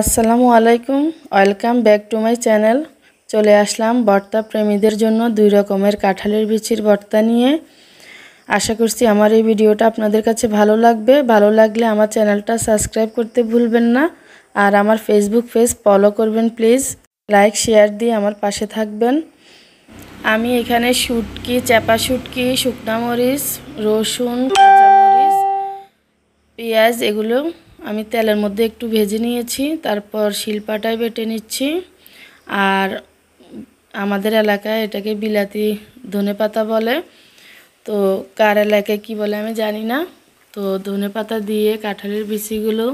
আসসালামু আলাইকুম welcome back to my channel চলে আসলাম বর্তা প্রেমীদের জন্য দুই রকমের কাঁঠালের বিচির বর্তা নিয়ে আশা করছি আমার এই ভিডিওটা আপনাদের কাছে ভালো লাগবে ভালো লাগলে আমার চ্যানেলটা সাবস্ক্রাইব করতে ভুলবেন না আর আমার ফেসবুক পেজ ফলো করবেন প্লিজ লাইক শেয়ার দিয়ে আমার পাশে থাকবেন আমি এখানে শুটকি চাপা শুটকি শুকনা মরিচ রসুন কাঁচামরিচ পেঁয়াজ এগুলো আমি তেলের মধ্যে একটু ভেজে নিয়েছি তারপর শিলপাটায় বেটে নিচ্ছি আর আমাদের এলাকায় এটাকে বিলাতি ধনে পাতা বলে তো কার এলাকায় কী বলে আমি জানি না তো ধনে পাতা দিয়ে কাঁঠালের বিচিগুলো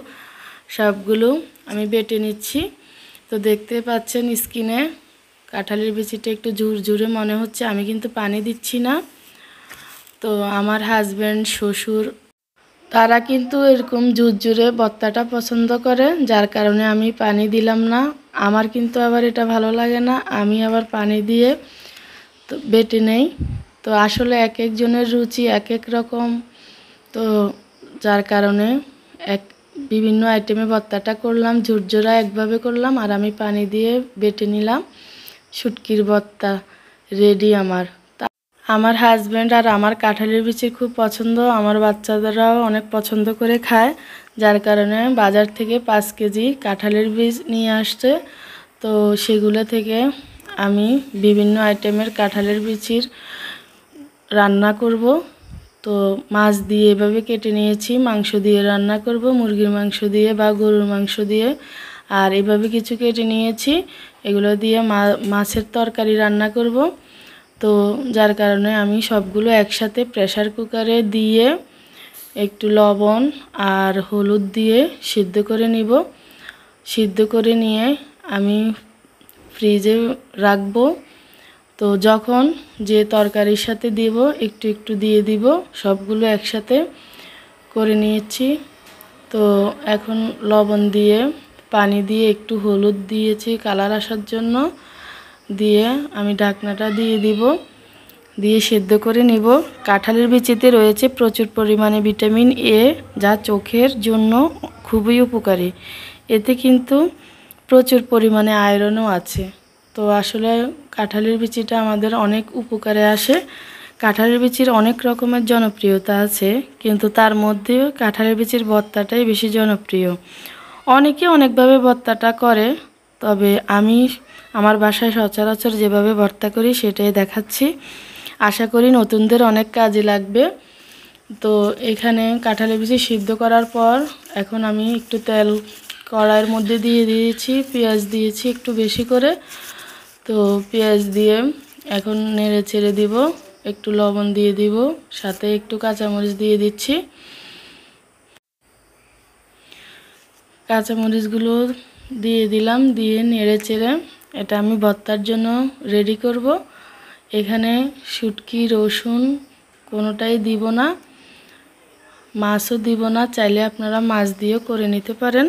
সবগুলো আমি বেটে নিচ্ছি তো দেখতে পাচ্ছেন স্কিনে কাঁঠালের বিচিটা একটু জোরে মনে হচ্ছে আমি কিন্তু পানি দিচ্ছি না তো আমার হাজব্যান্ড শ্বশুর তারা কিন্তু এরকম জুরজুরে বত্তাটা পছন্দ করে যার কারণে আমি পানি দিলাম না আমার কিন্তু আবার এটা ভালো লাগে না আমি আবার পানি দিয়ে তো বেটে নেই তো আসলে এক একজনের রুচি এক এক রকম তো যার কারণে এক বিভিন্ন আইটেমে বত্তাটা করলাম ঝুরঝোরা একভাবে করলাম আর আমি পানি দিয়ে বেটে নিলাম শুটকির বত্তা রেডি আমার আমার হাজব্যান্ড আর আমার কাঁঠালের বিচি খুব পছন্দ আমার বাচ্চাদেরাও অনেক পছন্দ করে খায় যার কারণে বাজার থেকে পাঁচ কেজি কাঁঠালের বীজ নিয়ে আসছে তো সেগুলো থেকে আমি বিভিন্ন আইটেমের কাঁঠালের বিচির রান্না করব তো মাছ দিয়ে এভাবে কেটে নিয়েছি মাংস দিয়ে রান্না করব মুরগির মাংস দিয়ে বা গরুর মাংস দিয়ে আর এভাবে কিছু কেটে নিয়েছি এগুলো দিয়ে মাছের তরকারি রান্না করব তো যার কারণে আমি সবগুলো একসাথে প্রেশার কুকারে দিয়ে একটু লবণ আর হলুদ দিয়ে সিদ্ধ করে নিব সিদ্ধ করে নিয়ে আমি ফ্রিজে রাখবো তো যখন যে তরকারির সাথে দিব একটু একটু দিয়ে দিব সবগুলো একসাথে করে নিয়েছি তো এখন লবণ দিয়ে পানি দিয়ে একটু হলুদ দিয়েছি কালার আসার জন্য দিয়ে আমি ঢাকনাটা দিয়ে দিব দিয়ে সেদ্ধ করে নিব কাঁঠালের বিচিতে রয়েছে প্রচুর পরিমাণে ভিটামিন এ যা চোখের জন্য খুবই উপকারী এতে কিন্তু প্রচুর পরিমাণে আয়রনও আছে তো আসলে কাঁঠালের বিচিটা আমাদের অনেক উপকারে আসে কাঁঠালের বিচির অনেক রকমের জনপ্রিয়তা আছে কিন্তু তার মধ্যে কাঁঠালের বিচির ভত্তাটাই বেশি জনপ্রিয় অনেকে অনেকভাবে ভত্তাটা করে তবে আমি আমার বাসায় সচরাচর যেভাবে ভর্তা করি সেটাই দেখাচ্ছি আশা করি নতুনদের অনেক কাজে লাগবে তো এখানে কাঁঠালে বিচি সিদ্ধ করার পর এখন আমি একটু তেল কড়াইয়ের মধ্যে দিয়ে দিয়েছি পেঁয়াজ দিয়েছি একটু বেশি করে তো পেঁয়াজ দিয়ে এখন নেড়ে ছেড়ে দিব একটু লবণ দিয়ে দিব সাথে একটু কাঁচামরিচ দিয়ে দিচ্ছি কাঁচামরিচগুলো দিয়ে দিলাম দিয়ে নেড়ে চেড়ে এটা আমি ভর্তার জন্য রেডি করব এখানে শুটকি রসুন কোনোটাই দিব না মাছও দিব না চাইলে আপনারা মাছ দিয়েও করে নিতে পারেন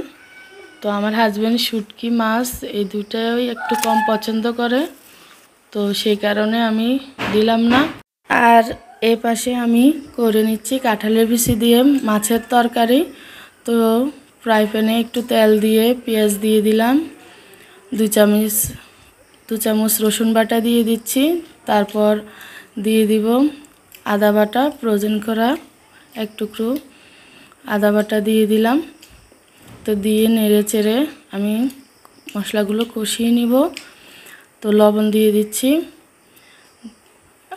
তো আমার হাজব্যান্ড শুটকি মাছ এই দুটাই একটু কম পছন্দ করে তো সেই কারণে আমি দিলাম না আর এ পাশে আমি করে নিচ্ছি কাঁঠালের বিচি দিয়ে মাছের তরকারি তো ফ্রাই প্যানে একটু তেল দিয়ে পেঁয়াজ দিয়ে দিলাম দুই চামচ দু চামচ রসুন বাটা দিয়ে দিচ্ছি তারপর দিয়ে দিব আদা বাটা প্রয়োজন করা এক টুকরো আদা বাটা দিয়ে দিলাম তো দিয়ে নেড়ে চেড়ে আমি মশলাগুলো কষিয়ে নিব তো লবণ দিয়ে দিচ্ছি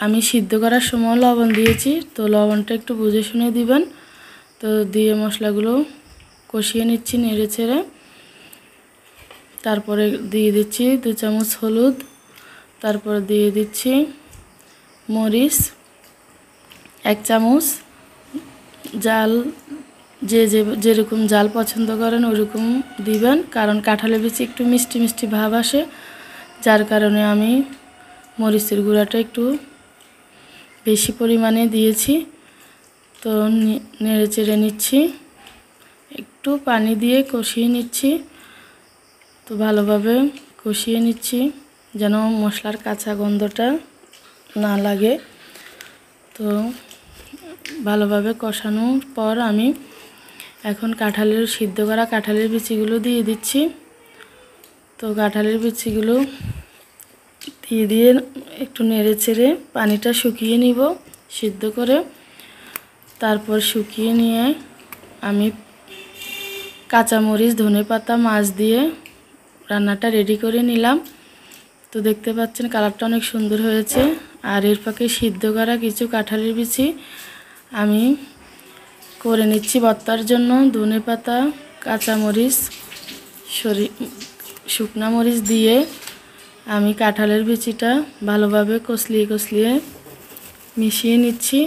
আমি সিদ্ধ করার সময় লবণ দিয়েছি তো লবণটা একটু বুঝে শুনে দিবেন তো দিয়ে মশলাগুলো কষিয়ে নিচ্ছি নেড়ে চেড়ে তারপরে দিয়ে দিচ্ছি দু চামচ হলুদ তারপরে দিয়ে দিচ্ছি মরিচ এক চামচ জাল যে যে যেরকম জাল পছন্দ করেন ওরকম দিবেন কারণ কাঁঠালের বেশি একটু মিষ্টি মিষ্টি ভাব আসে যার কারণে আমি মরিচের গুঁড়াটা একটু বেশি পরিমাণে দিয়েছি তো নেড়ে চেড়ে নিচ্ছি একটু পানি দিয়ে কষিয়ে নিচ্ছি তো ভালোভাবে কষিয়ে নিচ্ছি যেন মশলার কাঁচা গন্ধটা না লাগে তো ভালোভাবে কষানোর পর আমি এখন কাঁঠালের সিদ্ধ করা কাঁঠালের বিচিগুলো দিয়ে দিচ্ছি তো কাঁঠালের বিচিগুলো দিয়ে দিয়ে একটু নেড়ে চেড়ে পানিটা শুকিয়ে নিব সিদ্ধ করে তারপর শুকিয়ে নিয়ে আমি কাঁচামরিচ ধনে পাতা মাছ দিয়ে রান্নাটা রেডি করে নিলাম তো দেখতে পাচ্ছেন কালারটা অনেক সুন্দর হয়েছে আর এর পাকে সিদ্ধ করা কিছু কাঁঠালের বিচি আমি করে নিচ্ছি বত্তার জন্য ধনে পাতা কাঁচামরিচ সরি শুকনা মরিচ দিয়ে আমি কাঁঠালের বিচিটা ভালোভাবে কসলিয়ে কসলিয়ে মিশিয়ে নিচ্ছি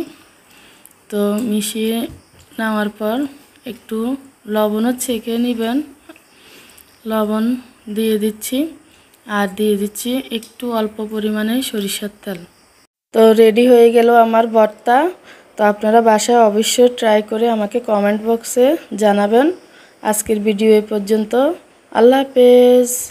তো মিশিয়ে নেওয়ার পর একটু লবণও ছেঁকে নেবেন লবণ দিয়ে দিচ্ছি আর দিয়ে দিচ্ছি একটু অল্প পরিমাণে সরিষার তেল তো রেডি হয়ে গেল আমার ভর্তা তো আপনারা বাসায় অবশ্যই ট্রাই করে আমাকে কমেন্ট বক্সে জানাবেন আজকের ভিডিও এ পর্যন্ত আল্লাহ হাফেজ